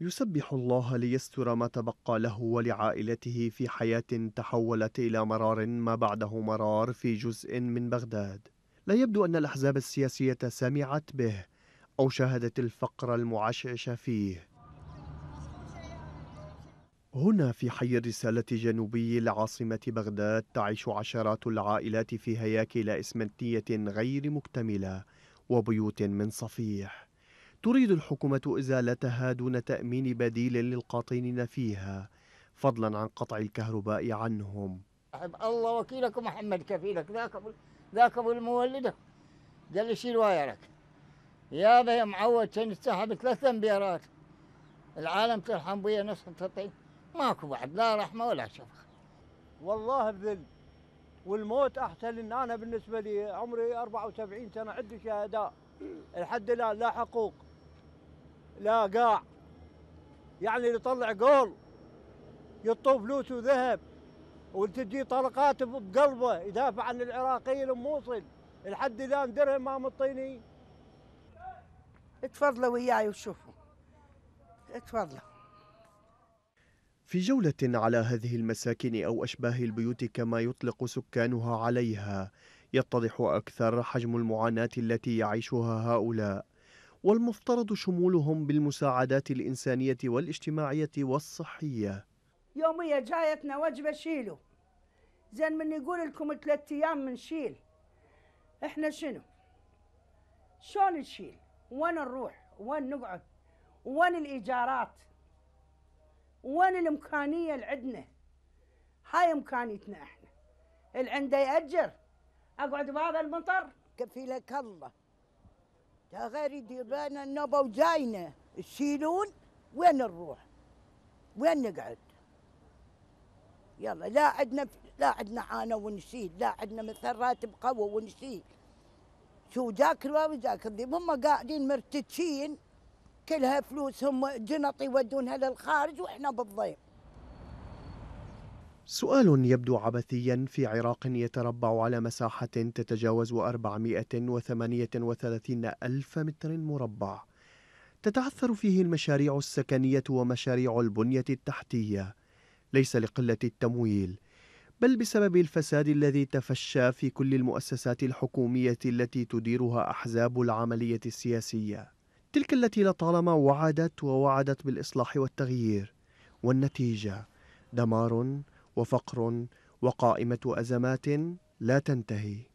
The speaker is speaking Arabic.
يسبح الله ليستر ما تبقى له ولعائلته في حياة تحولت إلى مرار ما بعده مرار في جزء من بغداد لا يبدو أن الأحزاب السياسية سمعت به أو شاهدت الفقر المعشعش فيه هنا في حي الرسالة جنوبي لعاصمة بغداد تعيش عشرات العائلات في هياكل إسمنتية غير مكتملة وبيوت من صفيح تريد الحكومة إزالتها دون تأمين بديل للقاطنين فيها فضلا عن قطع الكهرباء عنهم الله وكيلك محمد كفيلك ذاك ذاك أبو المولدة قال لي شيل وايرك يابا يا معود كان تنسحب ثلاث امبيرات العالم ترحم بيا نفس تطي ماكو بعد لا رحمه ولا شفقه والله الذل والموت احسن ان انا بالنسبه لي عمري 74 سنه عندي شهداء لحد الان لا حقوق لا قاع يعني يطلع قول يطوف فلوس وذهب وتجي طلقات بقلبه يدافع عن العراقيين الموصل لحد الان درهم ما مطيني اتفضلوا وياي وشوفوا اتفضلوا في جولة على هذه المساكن أو أشباه البيوت كما يطلق سكانها عليها يتضح أكثر حجم المعاناة التي يعيشها هؤلاء والمفترض شمولهم بالمساعدات الإنسانية والاجتماعية والصحية يومية جايتنا وجبة شيلوا زين من يقول لكم ثلاثة أيام منشيل إحنا شنو شلون نشيل وين نروح وين نقعد وين الإيجارات وين الإمكانية اللي عندنا هاي إمكانيتنا إحنا اللي عنده يأجر أقعد بهذا المطر كفيلك الله غير ديبان النوبة وجاينا الشيلون وين نروح وين نقعد يلا لا عندنا لا عندنا عانة ونشيل، لا عندنا مثل راتب قوي ونسيل شو جاك الواوي جاك الذيب هم قاعدين مرتشين كلها فلوسهم جنط يودونها للخارج واحنا بالضيم. سؤال يبدو عبثيا في عراق يتربع على مساحة تتجاوز 438 ألف متر مربع تتعثر فيه المشاريع السكنية ومشاريع البنية التحتية ليس لقلة التمويل بل بسبب الفساد الذي تفشى في كل المؤسسات الحكومية التي تديرها أحزاب العملية السياسية تلك التي لطالما وعدت ووعدت بالإصلاح والتغيير والنتيجة دمار وفقر وقائمة أزمات لا تنتهي